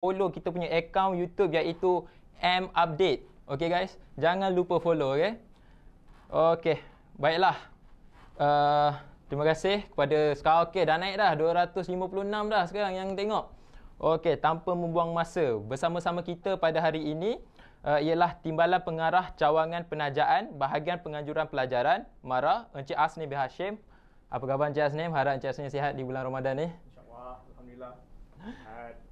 follow kita punya account YouTube iaitu M Update. Okay guys, jangan lupa follow okay. Okay, baiklah. Uh, terima kasih kepada sekarang okay, dah naik dah 256 dah sekarang yang tengok. Okay, tanpa membuang masa bersama-sama kita pada hari ini uh, ialah timbalan pengarah cawangan penajaan bahagian penganjuran pelajaran Mara Encik Asni B. Hashim. Apa khabar Encik Asni? Harap Encik Asni sihat di bulan Ramadan ni. Insya-Allah, alhamdulillah.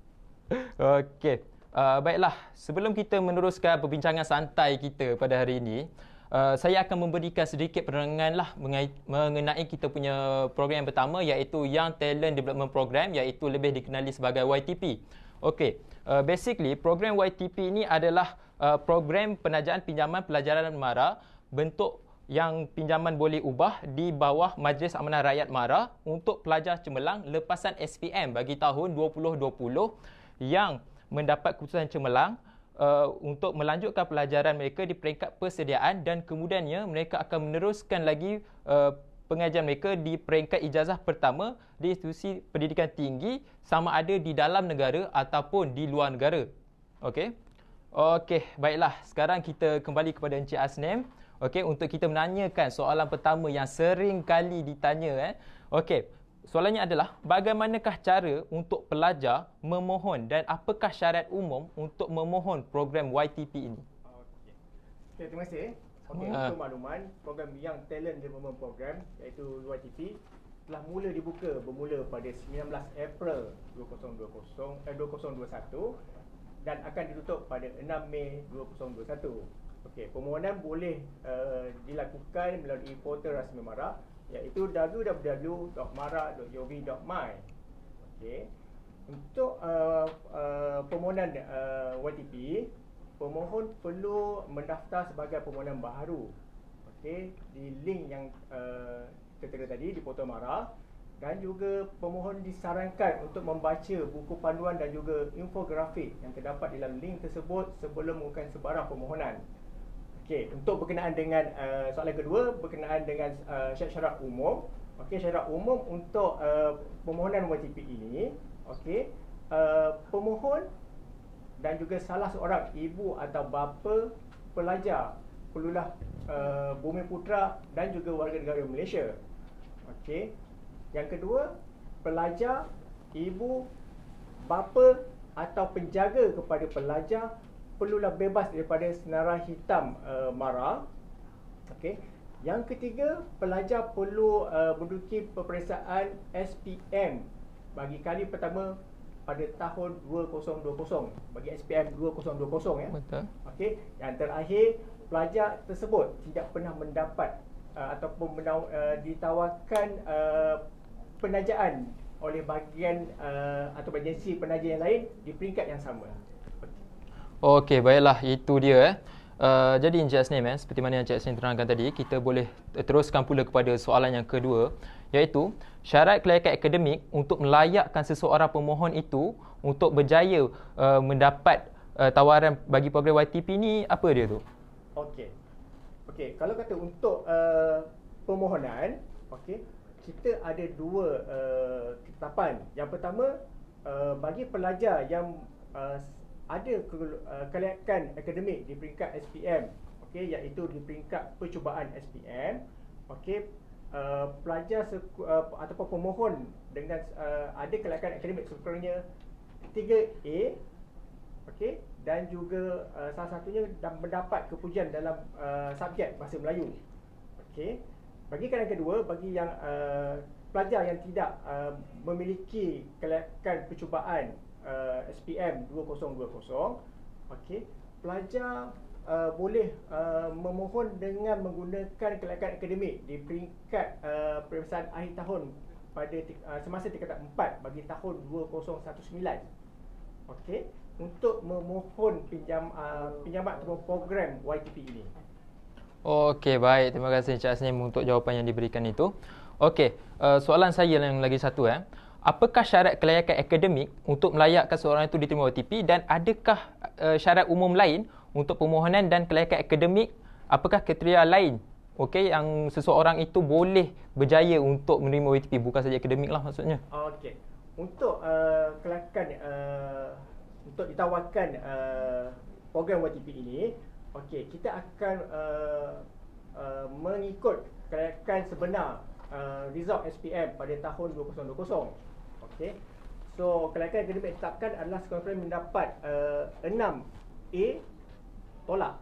Okey. Uh, baiklah, sebelum kita meneruskan perbincangan santai kita pada hari ini, uh, saya akan memberikan sedikit penerangan lah mengenai kita punya program yang pertama iaitu Young Talent Development Program iaitu lebih dikenali sebagai YTP. Okey. Uh, basically, program YTP ini adalah uh, program penajaan pinjaman pelajaran MARA bentuk yang pinjaman boleh ubah di bawah Majlis Amanah Rakyat MARA untuk pelajar cemerlang lepasan SPM bagi tahun 2020 yang mendapat keputusan cemerlang uh, untuk melanjutkan pelajaran mereka di peringkat persediaan dan kemudiannya mereka akan meneruskan lagi uh, pengajian mereka di peringkat ijazah pertama di institusi pendidikan tinggi sama ada di dalam negara ataupun di luar negara. Okey. Okey, baiklah. Sekarang kita kembali kepada Encik Asnem. Okey, untuk kita menanyakan soalan pertama yang sering kali ditanya eh. Okey. Soalannya adalah bagaimanakah cara untuk pelajar memohon dan apakah syarat umum untuk memohon program YTP ini? Okay. Okay, terima kasih. Okay, uh. Mhm. Untuk ah. makluman, program Young Talent Development Program iaitu YTP telah mula dibuka bermula pada 19 April 2020, eh, 2021 dan akan ditutup pada 6 Mei 2021. Okay, permohonan boleh uh, dilakukan melalui portal Rasmi Marah iaitu www.mara.gov.my okey untuk uh, uh, permohonan uh, WTP, pemohon perlu mendaftar sebagai pemohon baru okey di link yang uh, tertera tadi di portal Mara dan juga pemohon disarankan untuk membaca buku panduan dan juga infografik yang terdapat dalam link tersebut sebelum mengukan sebarang permohonan Okey, untuk berkenaan dengan uh, soalan kedua berkenaan dengan uh, syarat-syarat umum. Okey, syarat umum untuk uh, permohonan YTP ini, okey, uh, pemohon dan juga salah seorang ibu atau bapa pelajar perlulah uh, bumi putra dan juga warga negara Malaysia. Okey. Yang kedua, pelajar, ibu, bapa atau penjaga kepada pelajar perlulah bebas daripada senarai hitam uh, mara. Okey. Yang ketiga, pelajar perlu uh, menduduki peperiksaan SPM bagi kali pertama pada tahun 2020 bagi SPM 2020 ya. Betul. Okey, yang terakhir pelajar tersebut tidak pernah mendapat uh, ataupun menaw, uh, ditawarkan uh, penajaan oleh bahagian uh, atau agensi penaja yang lain di peringkat yang sama. Okey, baiklah itu dia eh. Uh, jadi Encik Asnim eh, seperti mana yang Encik Asnim terangkan tadi, kita boleh eh, teruskan pula kepada soalan yang kedua iaitu syarat kelayakan akademik untuk melayakkan seseorang pemohon itu untuk berjaya uh, mendapat uh, tawaran bagi program YTP ini apa dia tu? Okey. Okey, kalau kata untuk uh, permohonan, okey, kita ada dua uh, ketetapan. Yang pertama, uh, bagi pelajar yang uh, ada uh, kelayakan akademik di peringkat SPM okey iaitu di peringkat percubaan SPM okey uh, pelajar seku, uh, ataupun pemohon dengan uh, ada kelayakan akademik sekurang-kurangnya 3A okey dan juga uh, salah satunya dan mendapat kepujian dalam uh, subjek bahasa Melayu okey bagi kalangan kedua bagi yang uh, pelajar yang tidak uh, memiliki kelayakan percubaan Uh, SPM 2020 okey pelajar uh, boleh uh, memohon dengan menggunakan kelayakan akademik di peringkat uh, peperiksaan akhir tahun pada uh, semasa tingkat 4 bagi tahun 2019 okey untuk memohon pinjam uh, pinjaman ataupun program YTP ini okey baik terima kasih Encik Asnim untuk jawapan yang diberikan itu okey uh, soalan saya yang lagi satu eh apakah syarat kelayakan akademik untuk melayakkan seorang itu diterima OTP dan adakah uh, syarat umum lain untuk permohonan dan kelayakan akademik apakah kriteria lain okey yang seseorang itu boleh berjaya untuk menerima OTP bukan saja akademik lah maksudnya okey untuk uh, kelayakan uh, untuk ditawarkan uh, program OTP ini okey kita akan uh, uh, mengikut kelayakan sebenar Uh, result SPM pada tahun 2020. Okay. So, kelayakan akademik tetapkan adalah sekurang-kurangnya mendapat uh, 6 A tolak.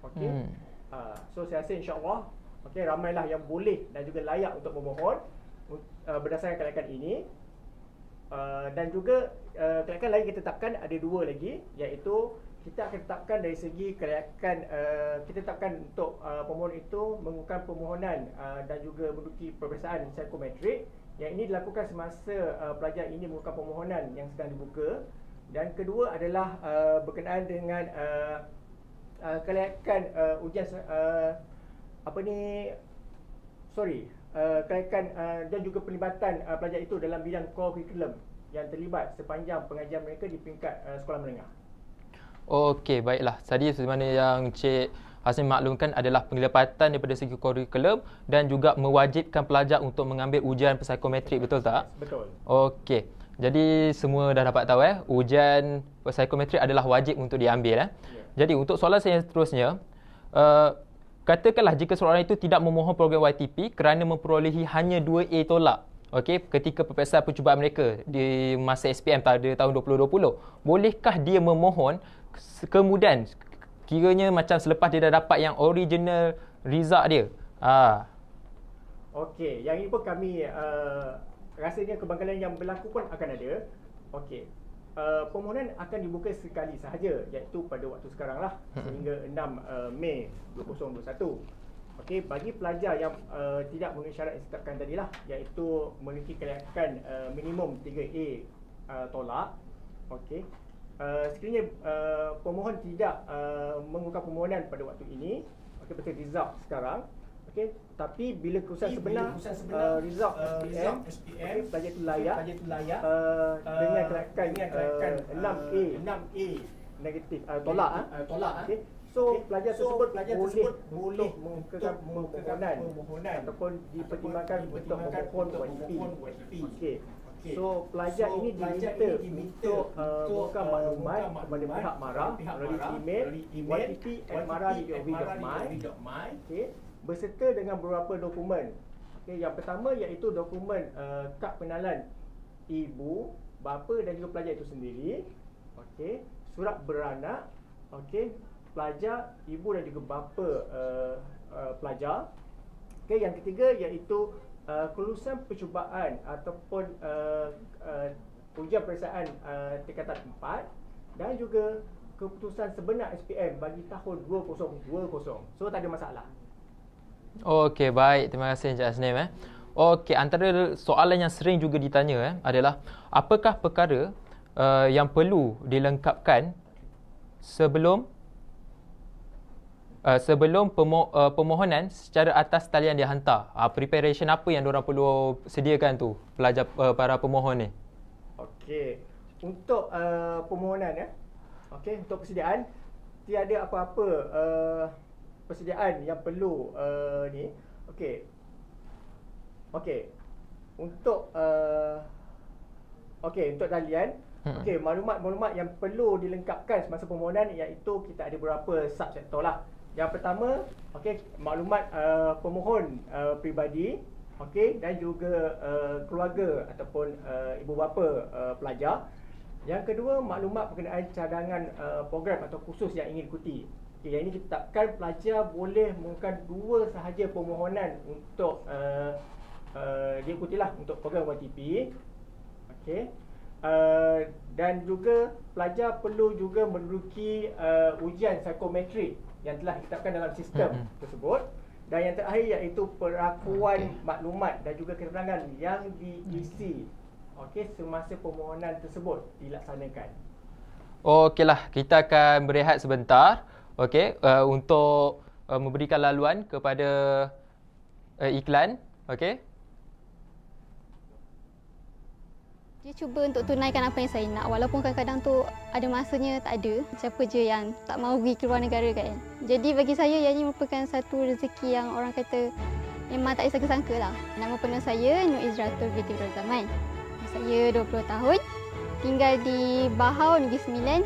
Okay. Hmm. Uh, so, saya rasa insyaAllah okay, ramailah yang boleh dan juga layak untuk memohon uh, berdasarkan kelayakan ini. Uh, dan juga uh, kelayakan lain kita tetapkan ada dua lagi iaitu kita akan tetapkan dari segi kelayakan uh, kita tetapkan untuk uh, pemohon itu mengukur permohonan uh, dan juga menduduki perbezaan psikometrik yang ini dilakukan semasa uh, pelajar ini merupakan permohonan yang sedang dibuka dan kedua adalah uh, berkenaan dengan uh, uh, kelayakan uh, ujian uh, apa ni sorry uh, kelayakan uh, dan juga pelibatan uh, pelajar itu dalam bidang core curriculum yang terlibat sepanjang pengajian mereka di peringkat uh, sekolah menengah. Okey, baiklah. Tadi sebenarnya yang Cik Hasim maklumkan adalah penglipatan daripada segi kurikulum dan juga mewajibkan pelajar untuk mengambil ujian psikometrik betul tak? Betul. Okey. Jadi semua dah dapat tahu eh ujian psikometrik adalah wajib untuk diambil eh. Yeah. Jadi untuk soalan saya seterusnya uh, katakanlah jika seorang itu tidak memohon program YTP kerana memperolehi hanya 2A tolak okey ketika peperiksaan percubaan mereka di masa SPM pada tahun 2020 bolehkah dia memohon kemudian kiranya macam selepas dia dah dapat yang original result dia. Ah. Okey, yang ini pun kami uh, rasanya kebanggaan yang berlaku pun akan ada. Okey. Uh, permohonan akan dibuka sekali sahaja iaitu pada waktu sekarang lah hmm. sehingga 6 uh, Mei 2021. Okey, bagi pelajar yang uh, tidak memenuhi syarat yang ditetapkan tadi lah iaitu memiliki kelayakan uh, minimum 3A uh, tolak. Okey, Eh, sekiranya uh, pemohon tidak uh, eh, mengukar permohonan pada waktu ini okey betul result sekarang okey tapi bila keputusan sebenar, bila sebenar uh, result, uh, SPM, SPM okay, bajet itu layak, bajet layak uh, dengan kerakan uh, 6A 6A negatif uh, tolak ah uh, tolak okay. Okay. So, okay. pelajar so, tersebut boleh boleh mengukakan permohonan ataupun dipertimbangkan untuk memohon YP. YP. Okay. So pelajar so, ini diminta, pelajar ini diminta untuk, untuk uh, bukan uh, maklumat uh, kepada pihak marah melalui email ypt.marah.my okay. berserta dengan beberapa dokumen. Okay. Yang pertama iaitu dokumen uh, kad pengenalan ibu, bapa dan juga pelajar itu sendiri. Okay. Surat beranak, okay. pelajar, ibu dan juga bapa uh, uh, pelajar. Okay. Yang ketiga iaitu Uh, kelulusan percubaan ataupun uh, uh, ujian perasaan uh, tingkatan 4 dan juga keputusan sebenar SPM bagi tahun 2020. So tak ada masalah. Okey, baik. Terima kasih Encik Asnim eh. Okey, antara soalan yang sering juga ditanya eh adalah apakah perkara uh, yang perlu dilengkapkan sebelum Uh, sebelum pemo- uh, permohonan secara atas talian dihantar. Uh, preparation apa yang diorang perlu sediakan tu pelajar uh, para pemohon ni? Okey. Untuk uh, permohonan ya. Okey, untuk persediaan tiada apa-apa uh, persediaan yang perlu uh, ni. Okey. Okey. Untuk uh, okey, untuk talian hmm. Okey, maklumat-maklumat yang perlu dilengkapkan semasa pemohonan iaitu kita ada beberapa subsektor lah. Yang pertama, okey, maklumat uh, pemohon uh, pribadi, okey, dan juga uh, keluarga ataupun uh, ibu bapa uh, pelajar. Yang kedua, maklumat berkenaan cadangan uh, program atau kursus yang ingin ikuti. Okey, yang ini kita tetapkan pelajar boleh mengumumkan dua sahaja permohonan untuk uh, uh, dia ikutilah untuk program YTP. Okey. Uh, dan juga pelajar perlu juga menduduki uh, ujian psikometrik yang telah ditetapkan dalam sistem mm-hmm. tersebut dan yang terakhir iaitu perakuan okay. maklumat dan juga keterangan yang diisi okay. okay, semasa permohonan tersebut dilaksanakan. Okeylah, kita akan berehat sebentar. Okey, uh, untuk uh, memberikan laluan kepada uh, iklan, okey? Dia cuba untuk tunaikan apa yang saya nak walaupun kadang-kadang tu ada masanya tak ada. Siapa je yang tak mahu pergi keluar negara kan. Jadi bagi saya yang ini merupakan satu rezeki yang orang kata memang tak disangka kesangka lah. Nama penuh saya Nur Izratul Binti Razaman. Saya 20 tahun, tinggal di Bahau Negeri Sembilan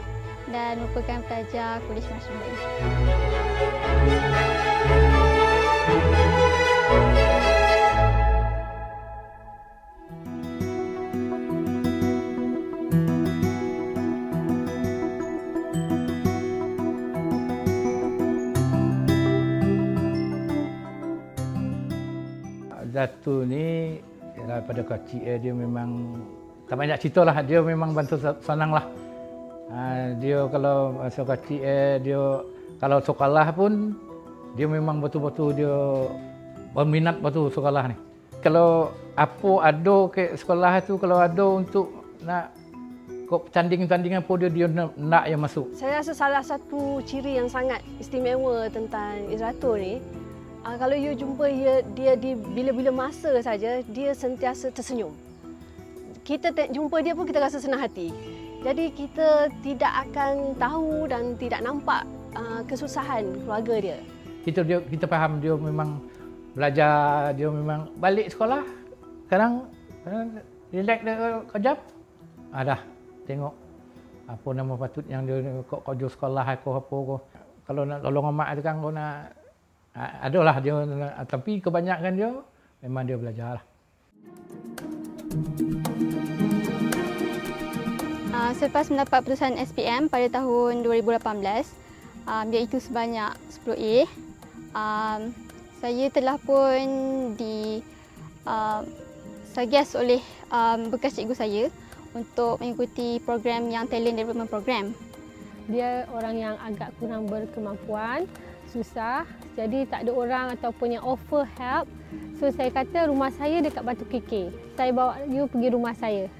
dan merupakan pelajar Kolej Masyarakat. Datu ni daripada kecil eh, dia memang tak banyak cerita lah. Dia memang bantu senang lah. Ha, dia kalau masa kecil eh, dia kalau sekolah pun dia memang betul-betul dia berminat betul sekolah ni. Kalau apa ada ke sekolah tu kalau ada untuk nak kok tanding-tanding pun dia dia nak, nak yang masuk. Saya rasa salah satu ciri yang sangat istimewa tentang Izratul ni Uh, kalau you jumpa dia, dia di bila-bila masa saja, dia sentiasa tersenyum. Kita te- jumpa dia pun kita rasa senang hati. Jadi kita tidak akan tahu dan tidak nampak uh, kesusahan keluarga dia. Kita dia, kita faham dia memang belajar, dia memang balik sekolah. Sekarang relax dia kejap. Ah, dah, tengok apa nama patut yang dia kok kojo sekolah aku apa aku. Kalau nak tolong mak tu kan kau nak Ha, adalah dia ah, tapi kebanyakan dia memang dia belajar lah. Uh, selepas mendapat putusan SPM pada tahun 2018, um, ah, iaitu sebanyak 10A, um, saya telah pun di um, suggest oleh um, bekas cikgu saya untuk mengikuti program yang Talent Development Program. Dia orang yang agak kurang berkemampuan, susah. Jadi tak ada orang ataupun yang offer help. So saya kata rumah saya dekat Batu KK. Saya bawa you pergi rumah saya.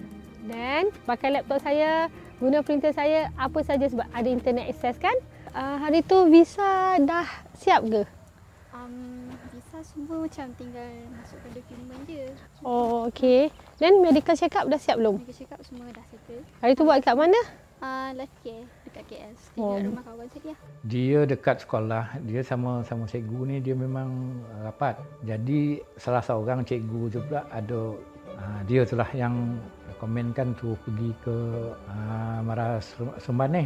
Dan pakai laptop saya, guna printer saya, apa saja sebab ada internet access kan. Uh, hari tu visa dah siap ke? Um, visa semua macam tinggal masukkan dokumen je. Cuma oh, okey. Dan medical check up dah siap belum? Medical check up semua dah settle. Hari tu buat kat mana? Ah, uh, last care dekat KL tinggal oh. rumah kawan saya dia dekat sekolah dia sama sama cikgu ni dia memang rapat jadi salah seorang cikgu tu pula ada ha, dia itulah yang komenkan tu pergi ke ha, Mara Sumban ni.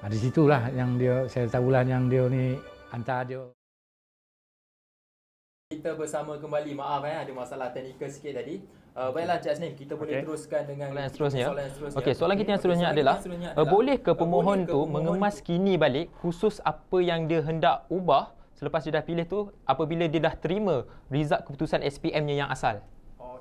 ada ha, situ lah yang dia, saya tahu lah yang dia ni antara dia. Kita bersama kembali. Maaf eh, ada masalah teknikal sikit tadi. Uh, baiklah Cik Asnim, kita boleh okay. teruskan dengan soalan yang seterusnya. seterusnya. Okey, soalan kita yang seterusnya adalah, uh, adalah boleh ke uh, pemohon tu mengemas kini balik khusus apa yang dia hendak ubah selepas dia dah pilih tu apabila dia dah terima result keputusan SPM-nya yang asal? Oh,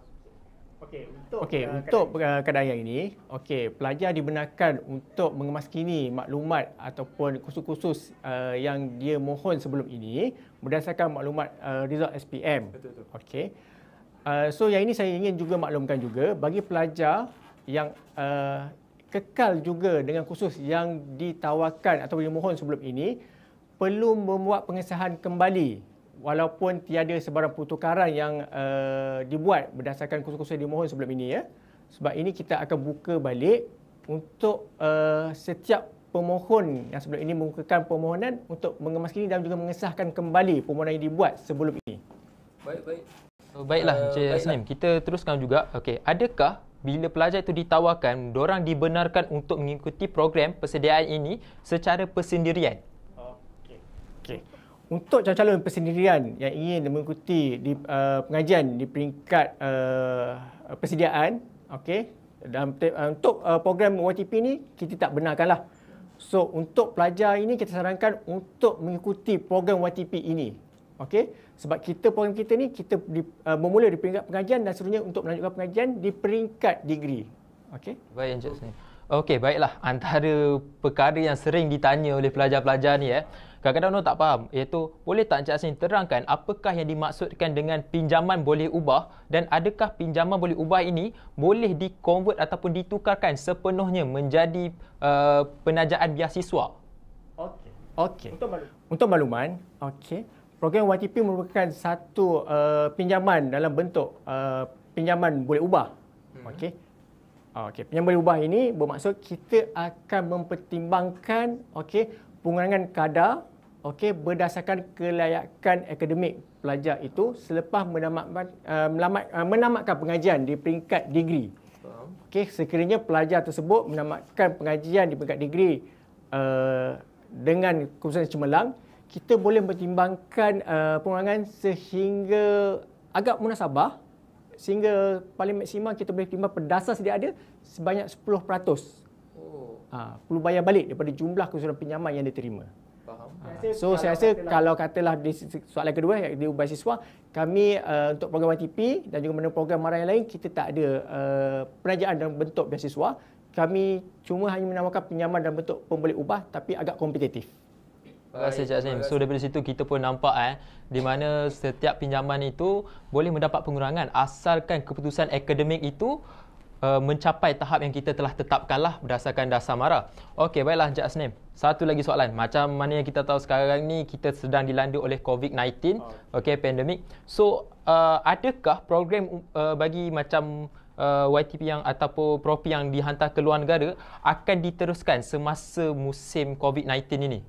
okey, untuk okay, uh, untuk keadaan uh, yang ini, okey, pelajar dibenarkan untuk mengemas kini maklumat ataupun khusus-khusus uh, yang dia mohon sebelum ini berdasarkan maklumat uh, result SPM. Betul betul. Okey. Uh, so yang ini saya ingin juga maklumkan juga bagi pelajar yang uh, kekal juga dengan kursus yang ditawarkan atau dimohon sebelum ini perlu membuat pengesahan kembali walaupun tiada sebarang pertukaran yang uh, dibuat berdasarkan kursus-kursus yang dimohon sebelum ini ya. Sebab ini kita akan buka balik untuk uh, setiap pemohon yang sebelum ini mengukakan permohonan untuk mengemaskini dan juga mengesahkan kembali permohonan yang dibuat sebelum ini. Baik, baik. Baiklah eh, Encik Yasnim, kita teruskan juga. Okey, adakah bila pelajar itu ditawarkan, orang dibenarkan untuk mengikuti program persediaan ini secara persendirian? Okey. Okey. Untuk calon-calon persendirian yang ingin mengikuti di uh, pengajian di peringkat uh, persediaan, okey, dalam untuk uh, program WTP ini kita tak benarkanlah. So, untuk pelajar ini kita sarankan untuk mengikuti program WTP ini. Okey, sebab kita program kita ni kita di, uh, bermula di peringkat pengajian dan seterusnya untuk melanjutkan pengajian di peringkat degree. Okey. Baik Encik Sunil. Okey, baiklah. Antara perkara yang sering ditanya oleh pelajar-pelajar ni eh, kadang-kadang orang tak faham iaitu boleh tak Encik Sunil terangkan apakah yang dimaksudkan dengan pinjaman boleh ubah dan adakah pinjaman boleh ubah ini boleh di ataupun ditukarkan sepenuhnya menjadi uh, penajaan biasiswa? Okey. Okey. Untuk maklumat. Untuk maklumat, okey program YTP merupakan satu uh, pinjaman dalam bentuk uh, pinjaman boleh ubah. Hmm. Okey. Okey, pinjaman boleh ubah ini bermaksud kita akan mempertimbangkan okey pengurangan kadar okey berdasarkan kelayakan akademik pelajar itu selepas menamatkan uh, melamat, uh, menamatkan pengajian di peringkat degree. Okey, sekiranya pelajar tersebut menamatkan pengajian di peringkat degree uh, dengan kursus cemerlang, kita boleh mempertimbangkan uh, pengurangan sehingga agak munasabah sehingga paling maksimal kita boleh timbang berdasar sedia ada sebanyak 10%. Oh. Ha, perlu bayar balik daripada jumlah keseluruhan pinjaman yang diterima. Faham. Ha. So saya rasa kalau katalah di soalan kedua yang di siswa, kami uh, untuk program T.P. dan juga mana program marah yang lain kita tak ada uh, penajaan dalam bentuk beasiswa. Kami cuma hanya menawarkan pinjaman dalam bentuk pembeli ubah tapi agak kompetitif. Terima kasih Cik Azim. So daripada situ kita pun nampak eh di mana setiap pinjaman itu boleh mendapat pengurangan asalkan keputusan akademik itu uh, mencapai tahap yang kita telah tetapkanlah berdasarkan dasar mara. Okey baiklah Cik Azim. Satu lagi soalan. Macam mana yang kita tahu sekarang ni kita sedang dilanda oleh COVID-19, okey pandemik. So uh, adakah program uh, bagi macam Uh, YTP yang ataupun propi yang dihantar ke luar negara akan diteruskan semasa musim COVID-19 ini?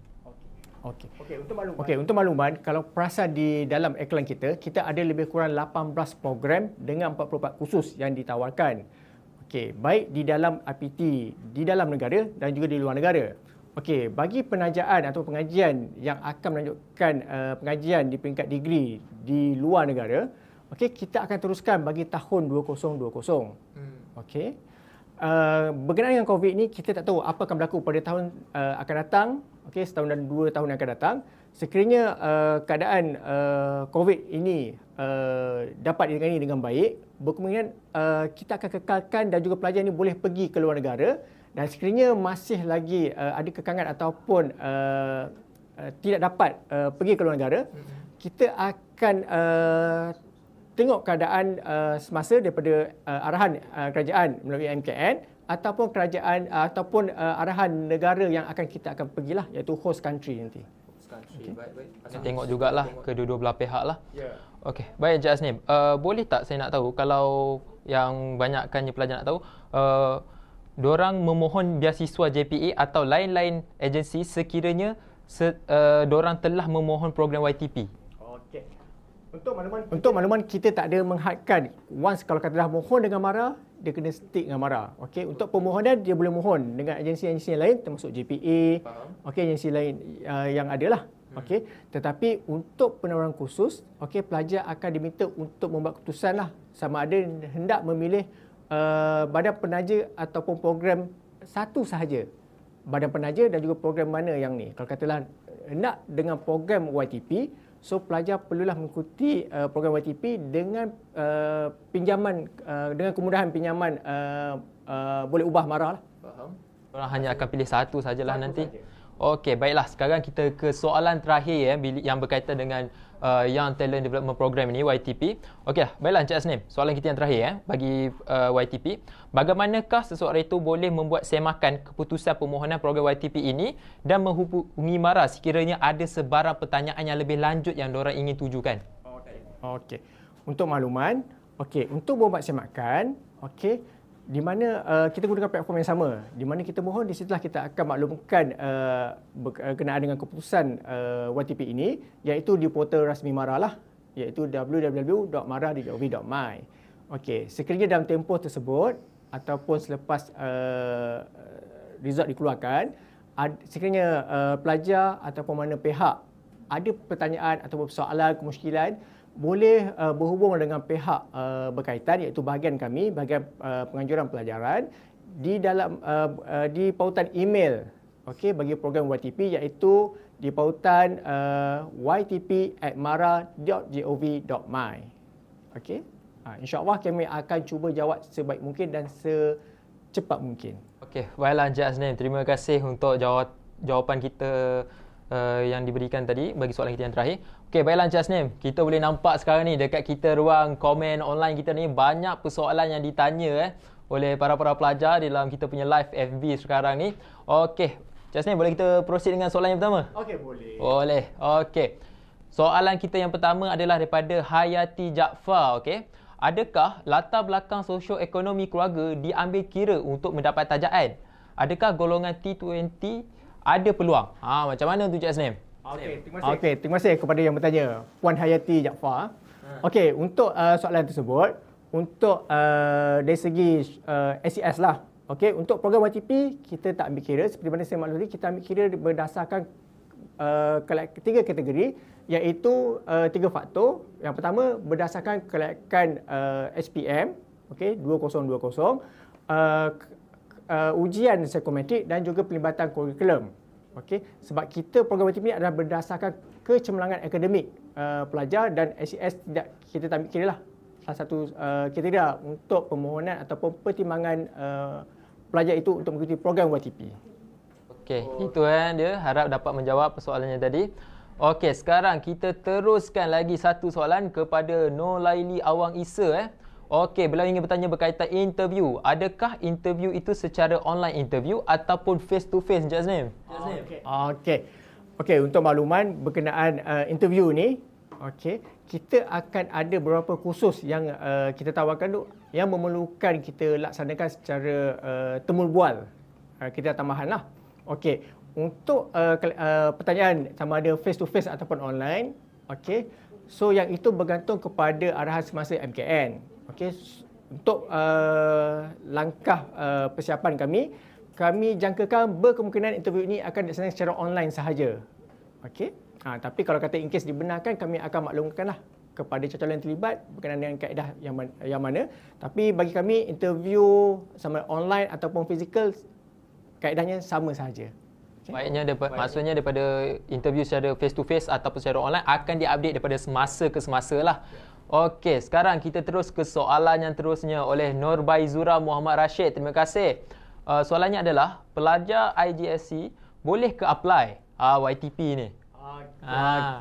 Okey. Okey, untuk makluman. Okey, untuk makluman, kalau perasa di dalam iklan kita, kita ada lebih kurang 18 program dengan 44 kursus yang ditawarkan. Okey, baik di dalam IPT, di dalam negara dan juga di luar negara. Okey, bagi penajaan atau pengajian yang akan melanjutkan uh, eh, pengajian di peringkat degree di luar negara, okey, kita akan teruskan bagi tahun 2020. Hmm. Okey uh, berkenaan dengan COVID ini kita tak tahu apa akan berlaku pada tahun uh, akan datang, okay, setahun dan dua tahun yang akan datang. Sekiranya uh, keadaan uh, COVID ini uh, dapat ditangani dengan baik, berkemungkinan uh, kita akan kekalkan dan juga pelajar ini boleh pergi ke luar negara. Dan sekiranya masih lagi uh, ada kekangan ataupun uh, uh, tidak dapat uh, pergi ke luar negara, hmm. kita akan uh, tengok keadaan uh, semasa daripada uh, arahan uh, kerajaan melalui MKN ataupun kerajaan uh, ataupun uh, arahan negara yang akan kita akan pergilah iaitu host country nanti. Host country. Okay. Baik, baik. Tengok jugalah kedua-dua belah pihak lah. Ya. Yeah. Okey, baik Encik Asnim. Uh, boleh tak saya nak tahu kalau yang banyakkannya pelajar nak tahu uh, diorang memohon biasiswa JPA atau lain-lain agensi sekiranya se, uh, diorang telah memohon program YTP untuk makluman kita, untuk makluman kita tak ada menghadkan once kalau kata dah mohon dengan marah dia kena stick dengan marah. Okey, untuk permohonan dia boleh mohon dengan agensi-agensi yang lain termasuk JPA. Okey, agensi lain uh, yang ada lah. Hmm. Okey, tetapi untuk penawaran khusus, okey pelajar akan diminta untuk membuat keputusan lah sama ada hendak memilih uh, badan penaja ataupun program satu sahaja. Badan penaja dan juga program mana yang ni. Kalau katalah hendak dengan program YTP, So pelajar perlulah mengikuti uh, program YTP dengan uh, pinjaman uh, dengan kemudahan pinjaman uh, uh, boleh ubah marah. lah. Faham. Orang hanya akan pilih satu sajalah satu nanti. Okey, baiklah sekarang kita ke soalan terakhir ya yang berkaitan dengan uh, Young Talent Development Program ini YTP. Okey, lah, baiklah Encik Asnim. Soalan kita yang terakhir eh bagi uh, YTP. Bagaimanakah seseorang itu boleh membuat semakan keputusan permohonan program YTP ini dan menghubungi MARA sekiranya ada sebarang pertanyaan yang lebih lanjut yang diorang ingin tujukan? Okey. Okey. Untuk makluman, okey, untuk membuat semakan, okey, di mana uh, kita gunakan platform yang sama di mana kita mohon di situlah kita akan maklumkan uh, berkenaan uh, dengan keputusan uh, YTP ini iaitu di portal rasmi MARA lah iaitu www.mara.gov.my Okey, sekiranya dalam tempoh tersebut ataupun selepas uh, result dikeluarkan sekiranya uh, pelajar ataupun mana pihak ada pertanyaan ataupun persoalan, kemusykilan boleh uh, berhubung dengan pihak uh, berkaitan iaitu bahagian kami bahagian uh, penganjuran pelajaran di dalam uh, uh, di pautan email okey bagi program YTP iaitu di pautan uh, ytp@mara.gov.my okey ha insyaallah kami akan cuba jawab sebaik mungkin dan secepat mungkin okey baiklah Encik Azlin terima kasih untuk jawapan kita uh, yang diberikan tadi bagi soalan kita yang terakhir. Okey, baiklah Encik Asnim. Kita boleh nampak sekarang ni dekat kita ruang komen online kita ni banyak persoalan yang ditanya eh oleh para-para pelajar di dalam kita punya live FB sekarang ni. Okey, Encik Asnim boleh kita proceed dengan soalan yang pertama? Okey, boleh. Boleh. Okey. Soalan kita yang pertama adalah daripada Hayati Jaafar, okey. Adakah latar belakang sosioekonomi keluarga diambil kira untuk mendapat tajaan? Adakah golongan T20 ada peluang. Ha, macam mana tu Cik Asnim? Okey, terima kasih. Okey, terima kasih kepada yang bertanya. Puan Hayati Jaafar. Ha. Okey, untuk uh, soalan tersebut, untuk uh, dari segi uh, SES e lah. Okey, untuk program YTP, kita tak ambil kira. Seperti mana saya maklumi, kita ambil kira berdasarkan uh, tiga kategori iaitu uh, tiga faktor. Yang pertama, berdasarkan kelayakan uh, SPM, okey, 2020. Uh, uh, ujian psikometrik dan juga pelibatan kurikulum. Okey, sebab kita program ini adalah berdasarkan kecemerlangan akademik uh, pelajar dan SES e tidak kita tak kira lah salah satu uh, kriteria untuk permohonan ataupun pertimbangan uh, pelajar itu untuk mengikuti program UTP. Okey, itu kan dia harap dapat menjawab persoalannya tadi. Okey, sekarang kita teruskan lagi satu soalan kepada No Nolaili Awang Isa eh. Okey, beliau ingin bertanya berkaitan interview. Adakah interview itu secara online interview ataupun face to face, Encik Aznim? Okey. Okey, untuk makluman berkenaan uh, interview ni, okey, kita akan ada beberapa kursus yang uh, kita tawarkan tu yang memerlukan kita laksanakan secara uh, temubual. Uh, kita tambahan lah. Okey, untuk uh, uh, pertanyaan sama ada face to face ataupun online, okey. So yang itu bergantung kepada arahan semasa MKN okay. untuk uh, langkah uh, persiapan kami kami jangkakan berkemungkinan interview ini akan dilaksanakan secara online sahaja Okay, ha, tapi kalau kata in case dibenarkan kami akan maklumkanlah kepada calon yang terlibat berkenaan dengan kaedah yang, yang mana tapi bagi kami interview sama online ataupun fizikal kaedahnya sama sahaja Baiknya daripada, Baik. maksudnya daripada interview secara face to face ataupun secara online akan diupdate daripada semasa ke semasa lah. Yeah. Okey, sekarang kita terus ke soalan yang terusnya oleh Norbai Zura Muhammad Rashid. Terima kasih. Uh, soalannya adalah, pelajar IGSC boleh ke apply uh, ah, YTP ni? Okey, ah.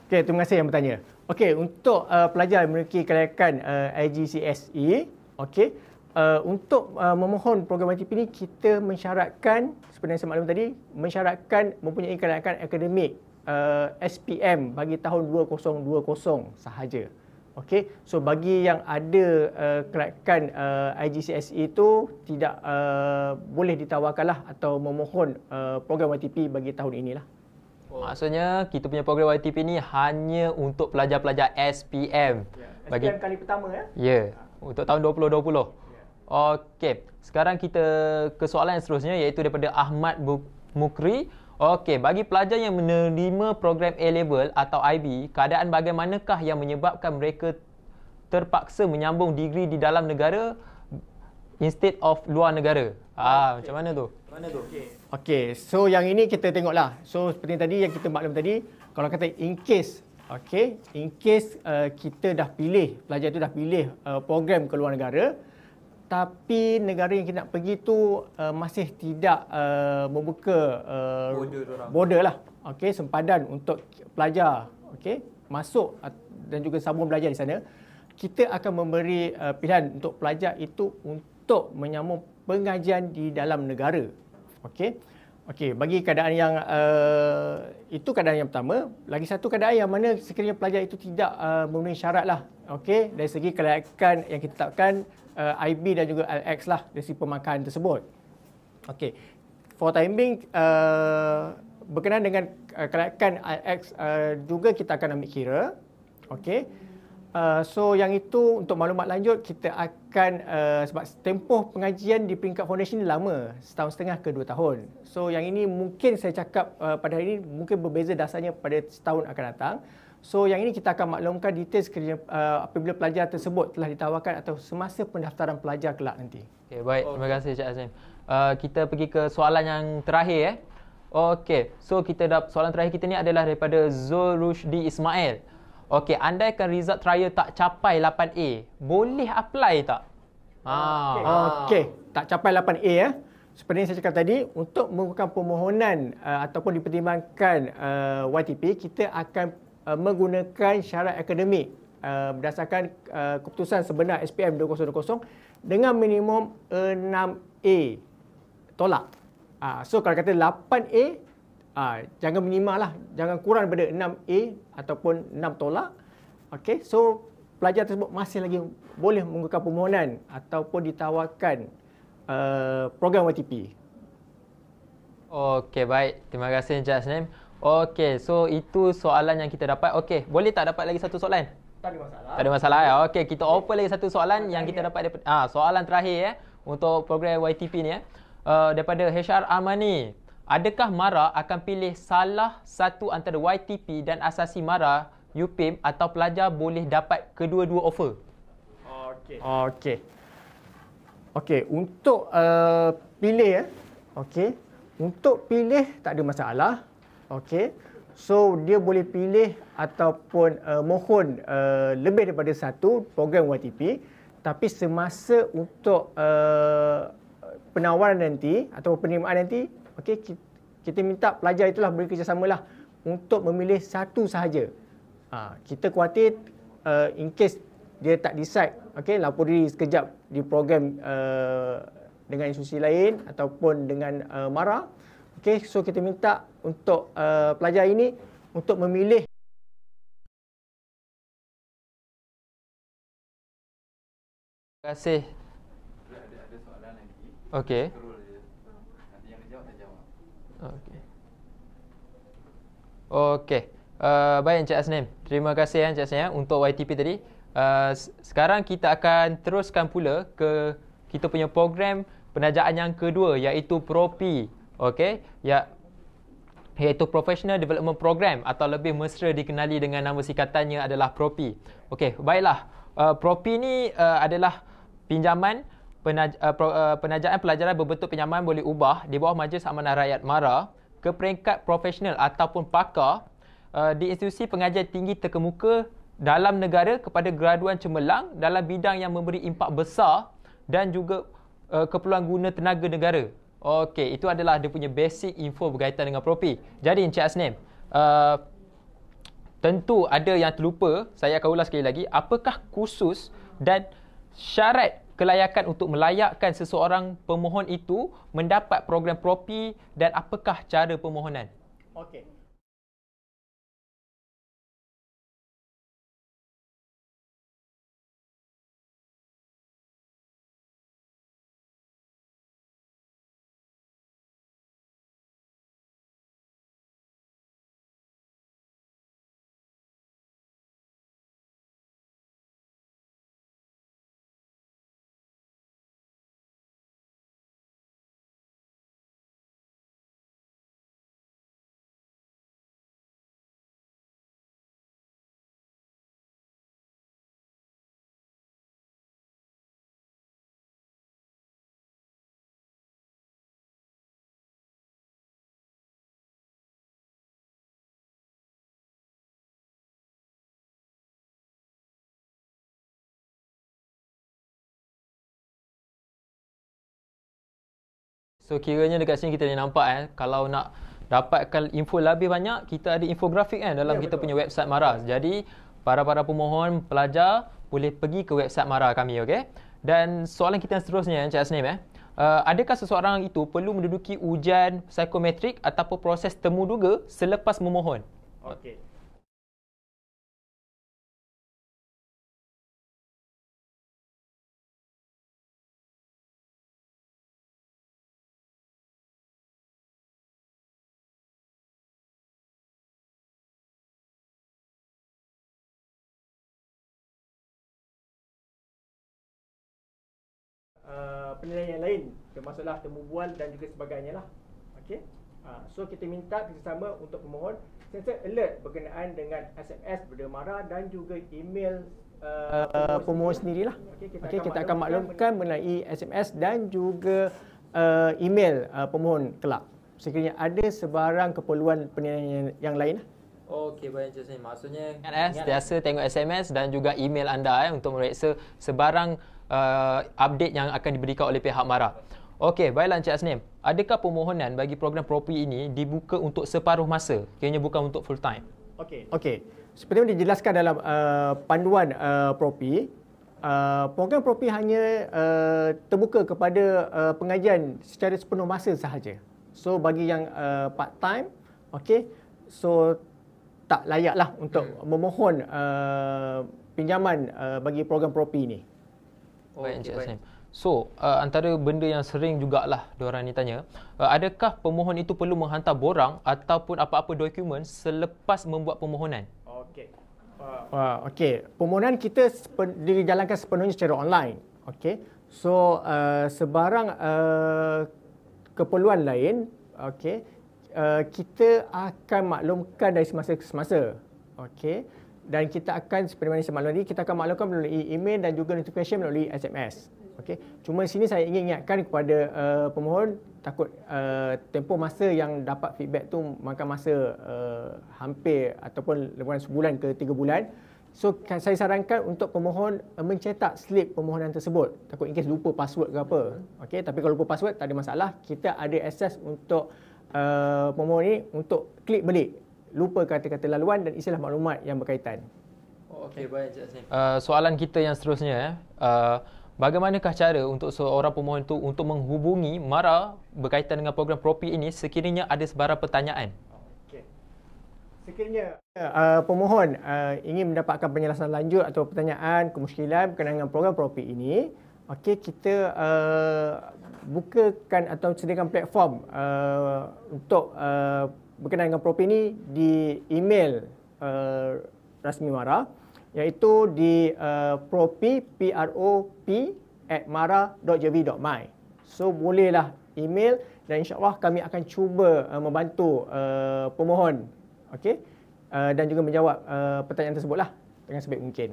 okay, ah. terima kasih yang bertanya. Okay, untuk uh, pelajar yang memiliki kelayakan uh, IGCSE, okay, Uh, untuk uh, memohon program ITP ini, kita mensyaratkan seperti yang saya maklum tadi, mensyaratkan mempunyai kelayakan akademik uh, SPM bagi tahun 2020 sahaja. Okey, so bagi yang ada uh, kerakan uh, IGCSE itu tidak uh, boleh ditawarkanlah atau memohon uh, program YTP bagi tahun inilah. Oh. Maksudnya kita punya program YTP ni hanya untuk pelajar-pelajar SPM. Yeah. SPM kali pertama ya. Ya, yeah. untuk tahun 2020. Yeah. Okey, sekarang kita ke soalan yang seterusnya iaitu daripada Ahmad Mukri. Okey, bagi pelajar yang menerima program A level atau IB, keadaan bagaimanakah yang menyebabkan mereka terpaksa menyambung degree di dalam negara instead of luar negara? Ah, okay. macam mana tu? Macam Mana tu? Okey. Okey, so yang ini kita tengoklah. So seperti tadi yang kita maklum tadi, kalau kata in case Okay, in case uh, kita dah pilih, pelajar tu dah pilih uh, program ke luar negara, tapi negara yang kita nak pergi tu uh, masih tidak uh, membuka uh, border, border lah. okay sempadan untuk pelajar okay masuk dan juga sambung belajar di sana. Kita akan memberi uh, pilihan untuk pelajar itu untuk menyambung pengajian di dalam negara. okay, okay bagi keadaan yang uh, itu keadaan yang pertama, lagi satu keadaan yang mana sekiranya pelajar itu tidak uh, memenuhi lah, okay dari segi kelayakan yang kita tetapkan uh, IB dan juga LX lah dari pemakaian tersebut. Okey. For timing uh, berkenaan dengan uh, kenaikan LX uh, juga kita akan ambil kira. Okey. Uh, so yang itu untuk maklumat lanjut kita akan uh, sebab tempoh pengajian di peringkat foundation ni lama, setahun setengah ke dua tahun. So yang ini mungkin saya cakap uh, pada hari ini mungkin berbeza dasarnya pada setahun akan datang. So yang ini kita akan maklumkan detail kerja uh, apabila pelajar tersebut telah ditawarkan atau semasa pendaftaran pelajar kelak nanti. Okey, baik. Okay. Terima kasih Cik Azim. Uh, kita pergi ke soalan yang terakhir eh. Okey. So kita dah soalan terakhir kita ni adalah daripada Zul Rushdi Ismail. Okey, kan result trial tak capai 8A, boleh apply tak? Ha. Ah. Okey, okay. tak capai 8A eh. Seperti yang saya cakap tadi, untuk mengukuhkan permohonan uh, ataupun dipertimbangkan uh, YTP, kita akan uh, menggunakan syarat akademik uh, berdasarkan uh, keputusan sebenar SPM 2020 dengan minimum 6A tolak. Uh, so kalau kata 8A uh, ah, jangan lah, jangan kurang daripada 6A ataupun 6 tolak. Okay, so pelajar tersebut masih lagi boleh mengajukan permohonan ataupun ditawarkan uh, program wtp. Okey, baik. Terima kasih Encik Asnim. Okey, so itu soalan yang kita dapat. Okey, boleh tak dapat lagi satu soalan? Tak ada masalah. Tak ada masalah ya. Okey, kita okay. open lagi satu soalan okay. yang kita dapat daripada ah ha, soalan terakhir eh untuk program YTP ni ya. eh. Uh, daripada HR Amani. Adakah Mara akan pilih salah satu antara YTP dan asasi Mara, UPIM atau pelajar boleh dapat kedua-dua offer? Okey. Okey. Okey, untuk uh, pilih eh. Okey. Untuk pilih tak ada masalah. Okey. So dia boleh pilih ataupun uh, mohon uh, lebih daripada satu program YTP tapi semasa untuk uh, penawaran nanti atau penerimaan nanti okey kita minta pelajar itulah beri kerjasamalah untuk memilih satu sahaja. Ha, kita kuatir uh, in case dia tak decide okey lapor diri sekejap di program uh, dengan institusi lain ataupun dengan uh, MARA okey so kita minta untuk uh, pelajar ini untuk memilih Terima kasih. Ada ada soalan lagi. Okey. Nanti yang dijawab saya jawab. Okey. Okey. Uh, baik Encik Asnim, terima kasih ya, Encik Asnim eh, untuk YTP tadi uh, Sekarang kita akan teruskan pula ke kita punya program penajaan yang kedua iaitu PROPI Okey, ya, iaitu Professional Development Program atau lebih mesra dikenali dengan nama singkatannya adalah PROPI. Okey, baiklah. Uh, PROPI ni uh, adalah pinjaman penaj- uh, pro- uh, penajaan pelajaran berbentuk pinjaman boleh ubah di bawah Majlis Amanah Rakyat MARA ke peringkat profesional ataupun pakar uh, di institusi pengajian tinggi terkemuka dalam negara kepada graduan cemerlang dalam bidang yang memberi impak besar dan juga uh, keperluan guna tenaga negara Okey, itu adalah dia punya basic info berkaitan dengan propi. Jadi Encik Asnim, uh, tentu ada yang terlupa, saya akan ulas sekali lagi, apakah khusus dan syarat kelayakan untuk melayakkan seseorang pemohon itu mendapat program propi dan apakah cara pemohonan? Okey. So kiranya dekat sini kita ni nampak eh kalau nak dapatkan info lebih banyak kita ada infografik kan dalam ya, kita betul. punya website Mara. Jadi para-para pemohon pelajar boleh pergi ke website Mara kami okey. Dan soalan kita yang seterusnya Encik Asnim eh. Uh, adakah seseorang itu perlu menduduki ujian psikometrik ataupun proses temuduga selepas memohon? Okey. penilaian lain termasuklah temubual dan juga sebagainya lah okey ha, so kita minta kerjasama untuk pemohon sentiasa alert berkenaan dengan SMS berdemara dan juga email uh, uh, pemohon, sendiri sendirilah okey kita, okay, kita akan maklumkan mengenai SMS dan juga uh, email uh, pemohon kelak sekiranya ada sebarang keperluan penilaian yang, yang lain lah. Okey, baik Encik Maksudnya, eh, ingat eh, sentiasa tengok SMS dan juga email anda eh, untuk mereksa sebarang uh, update yang akan diberikan oleh pihak MARA. Okey, baiklah Encik Asnim. Adakah permohonan bagi program propi ini dibuka untuk separuh masa? Kiranya bukan untuk full time. Okey. Okey. Seperti yang dijelaskan dalam uh, panduan uh, propi, uh, program propi hanya uh, terbuka kepada uh, pengajian secara sepenuh masa sahaja. So bagi yang uh, part time, okey. So tak layaklah untuk memohon uh, pinjaman uh, bagi program propi ini. Oh, baik Encik Azim. So, uh, antara benda yang sering jugalah diorang ni tanya, uh, adakah pemohon itu perlu menghantar borang ataupun apa-apa dokumen selepas membuat pemohonan? Okey. Wah, uh, okey. Permohonan kita dijalankan sepenuhnya secara online. Okey. So, uh, sebarang uh, keperluan lain, okey, uh, kita akan maklumkan dari semasa ke semasa. Okey dan kita akan seperti mana semalam tadi kita akan maklumkan melalui email dan juga notification melalui SMS. Okey. Cuma sini saya ingin ingatkan kepada uh, pemohon takut uh, tempoh masa yang dapat feedback tu makan masa uh, hampir ataupun lebih kurang sebulan ke tiga bulan. So kan, saya sarankan untuk pemohon mencetak slip permohonan tersebut. Takut ingat lupa password ke apa. Okey, tapi kalau lupa password tak ada masalah, kita ada access untuk uh, pemohon ini untuk klik balik lupa kata-kata laluan dan isilah maklumat yang berkaitan. Oh, okay. okay, baik Uh, soalan kita yang seterusnya, eh. Uh, bagaimanakah cara untuk seorang pemohon itu untuk menghubungi MARA berkaitan dengan program PROPI ini sekiranya ada sebarang pertanyaan? Sekiranya uh, pemohon uh, ingin mendapatkan penjelasan lanjut atau pertanyaan kemusykilan berkenaan dengan program PROPI ini, okey kita uh, bukakan atau sediakan platform uh, untuk uh, berkenaan dengan propane ini di email uh, rasmi MARA iaitu di uh, propi@mara.jv.my. So bolehlah email dan insyaallah kami akan cuba uh, membantu uh, pemohon okay? uh, dan juga menjawab uh, pertanyaan tersebutlah dengan sebaik mungkin.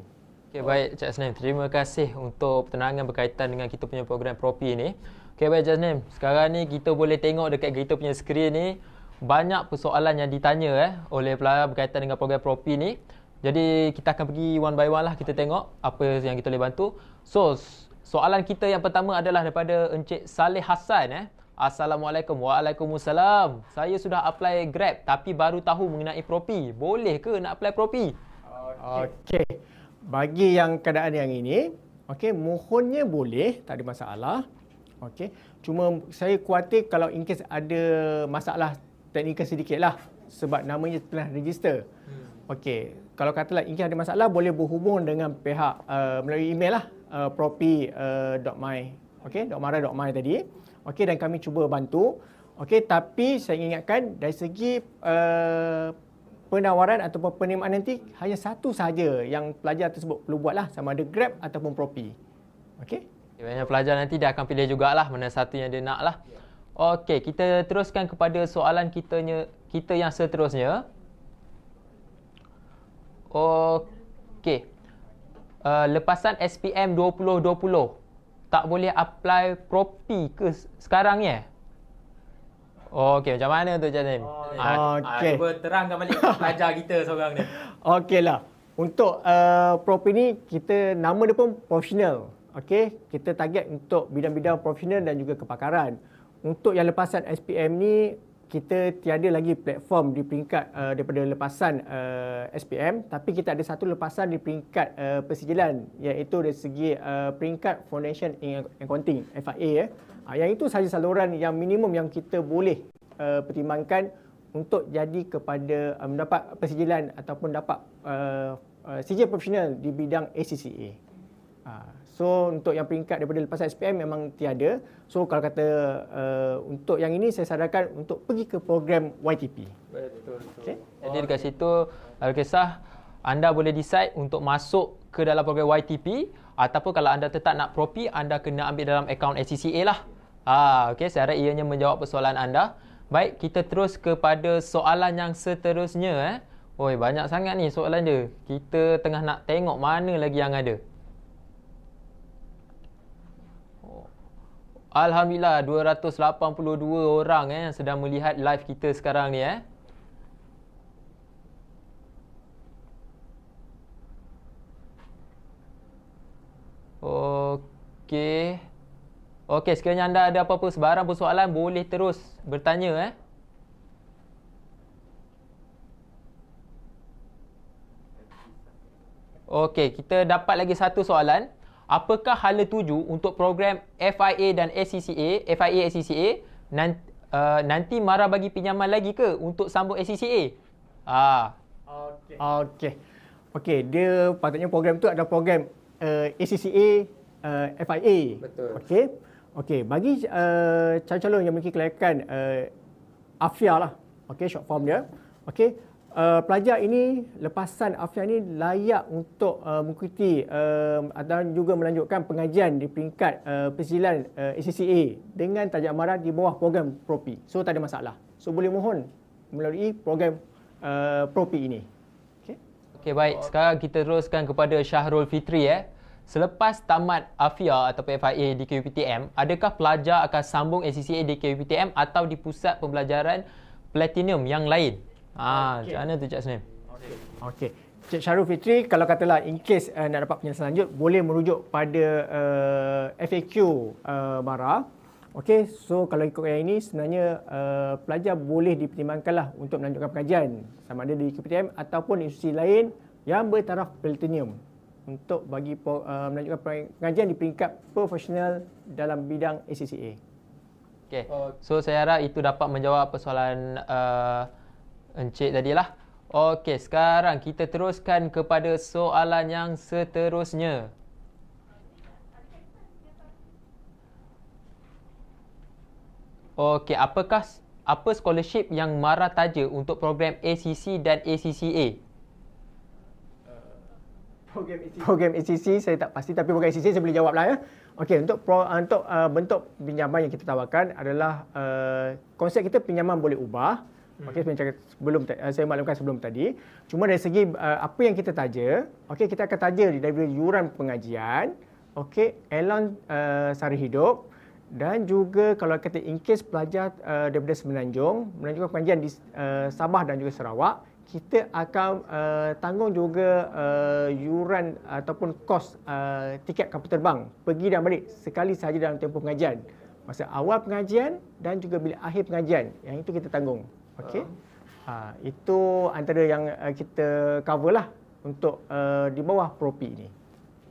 Okey baik Cik Asnan terima kasih untuk penerangan berkaitan dengan kita punya program propi ini. Okay baik Cik Asnan sekarang ni kita boleh tengok dekat kita punya skrin ni banyak persoalan yang ditanya eh oleh pelajar berkaitan dengan program propi ni. Jadi kita akan pergi one by one lah kita tengok apa yang kita boleh bantu. So soalan kita yang pertama adalah daripada Encik Saleh Hasan eh. Assalamualaikum. Waalaikumsalam. Saya sudah apply Grab tapi baru tahu mengenai propi. Boleh ke nak apply propi? Okey. Bagi yang keadaan yang ini, okey, mohonnya boleh, tak ada masalah. Okey. Cuma saya kuatir kalau in case ada masalah teknikal sedikit lah sebab namanya telah register. Hmm. Okey, kalau katalah ingin ada masalah boleh berhubung dengan pihak uh, melalui email lah uh, propi.my uh, okey .mara.my tadi. Okey dan kami cuba bantu. Okey tapi saya ingatkan dari segi uh, penawaran atau penerimaan nanti hanya satu sahaja yang pelajar tersebut perlu buat lah sama ada Grab ataupun Propi. Okey? Banyak pelajar nanti dia akan pilih jugalah mana satu yang dia nak lah. Yeah. Okey, kita teruskan kepada soalan kitanya, kita yang seterusnya. Okey. Uh, lepasan SPM 2020, tak boleh apply property ke sekarang ni? Eh? Okey, macam mana tu Jazim? Oh, ah, ya. okey. Ah, cuba terangkan balik pelajar kita seorang ni. Okey lah, Untuk uh, property ni, kita nama dia pun profesional. Okey, kita target untuk bidang-bidang profesional dan juga kepakaran untuk yang lepasan SPM ni kita tiada lagi platform di peringkat uh, daripada lepasan uh, eh, SPM tapi kita ada satu lepasan di peringkat uh, persijilan iaitu dari segi uh, peringkat foundation in accounting FIA eh. Ya. Ah, uh, yang itu sahaja saluran yang minimum yang kita boleh uh, pertimbangkan untuk jadi kepada uh, mendapat persijilan ataupun dapat uh, uh, sijil profesional di bidang ACCA uh. So untuk yang peringkat daripada lepas SPM memang tiada. So kalau kata uh, untuk yang ini saya sarankan untuk pergi ke program YTP. Betul betul. Okay. Jadi dekat situ Al-Kisah anda boleh decide untuk masuk ke dalam program YTP ataupun kalau anda tetap nak propi anda kena ambil dalam akaun SCCA lah. Ah okey saya harap ianya menjawab persoalan anda. Baik kita terus kepada soalan yang seterusnya eh. Oi banyak sangat ni soalan dia. Kita tengah nak tengok mana lagi yang ada. Alhamdulillah 282 orang eh yang sedang melihat live kita sekarang ni eh. Okey. Okey, sekiranya anda ada apa-apa sebarang persoalan boleh terus bertanya eh. Okey, kita dapat lagi satu soalan apakah hala tuju untuk program FIA dan SCCA, FIA SCCA nanti Uh, nanti Mara bagi pinjaman lagi ke untuk sambung SCCA? Ah. Okey. Okey. Okey, dia patutnya program tu ada program uh, SCCA uh, FIA. Betul. Okey. Okey, bagi uh, calon-calon yang memiliki kelayakan uh, AFIA lah. Okey, short form dia. Okey uh, pelajar ini lepasan afiah ini layak untuk uh, mengikuti uh, eh, atau juga melanjutkan pengajian di peringkat uh, persilan ACCA dengan tajuk amaran di bawah program PROPI. So tak ada masalah. So boleh mohon melalui program uh, PROPI ini. Okay, Okey baik, sekarang kita teruskan kepada Syahrul Fitri eh. Selepas tamat AFIA atau FIA di KUPTM, adakah pelajar akan sambung ACCA di KUPTM atau di pusat pembelajaran platinum yang lain? Ah, okay. macam mana tu Cik Senim? Okay. okay. Syarul Fitri, kalau katalah in case uh, nak dapat penyelesaian lanjut, boleh merujuk pada uh, eh, FAQ uh, eh, Mara. Okay, so kalau ikut yang ini, sebenarnya uh, pelajar boleh dipertimbangkan lah untuk melanjutkan pengajian sama ada di KPTM ataupun institusi lain yang bertaraf platinum untuk bagi uh, melanjutkan pengajian di peringkat profesional dalam bidang ACCA. Okay, so saya harap itu dapat menjawab persoalan uh, Encik tadi lah. Okey, sekarang kita teruskan kepada soalan yang seterusnya. Okey, apakah apa scholarship yang marah taja untuk program ACC dan ACCA? Program ACC. program ACC saya tak pasti tapi program ACC saya boleh jawab lah ya. Okey, untuk pro, ah, untuk uh, bentuk pinjaman yang kita tawarkan adalah uh, konsep kita pinjaman boleh ubah. Hmm. Okey sebenarnya sebelum uh, saya maklumkan sebelum tadi, cuma dari segi uh, apa yang kita taja, okey kita akan taja di dari yuran pengajian, okey elon uh, sara hidup dan juga kalau kita in case pelajar uh, daripada Semenanjung melanjutkan pengajian di uh, Sabah dan juga Sarawak, kita akan uh, tanggung juga uh, yuran ataupun kos uh, tiket kapal terbang pergi dan balik sekali sahaja dalam tempoh pengajian. Masa awal pengajian dan juga bila akhir pengajian. Yang itu kita tanggung. Okey. Uh. Ha, itu antara yang uh, kita cover lah untuk uh, di bawah propi ini.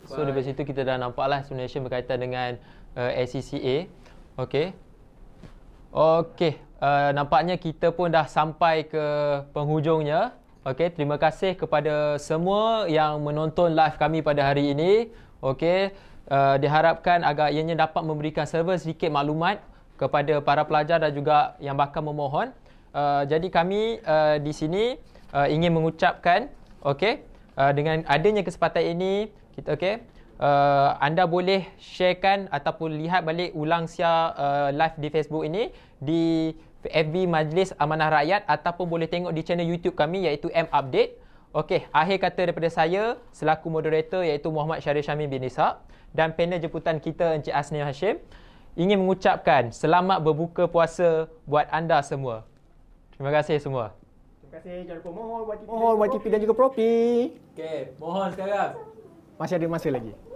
So dari situ kita dah nampak lah sebenarnya berkaitan dengan uh, eh, SCCA. Okey. Okey. Uh, nampaknya kita pun dah sampai ke penghujungnya. Okey, terima kasih kepada semua yang menonton live kami pada hari ini. Okey, uh, diharapkan agar ianya dapat memberikan server sedikit maklumat kepada para pelajar dan juga yang bakal memohon uh, jadi kami uh, di sini uh, ingin mengucapkan okey uh, dengan adanya kesempatan ini kita okey uh, anda boleh sharekan ataupun lihat balik ulang siar uh, live di Facebook ini di FB Majlis Amanah Rakyat ataupun boleh tengok di channel YouTube kami iaitu M Update. Okey, akhir kata daripada saya selaku moderator iaitu Muhammad Syarif Syamin bin Ishaq dan panel jemputan kita Encik Asni Hashim ingin mengucapkan selamat berbuka puasa buat anda semua. Terima kasih semua. Terima kasih jangan lupa mohon buat TP dan juga Propi. Okey, mohon sekarang. Masih ada masa lagi.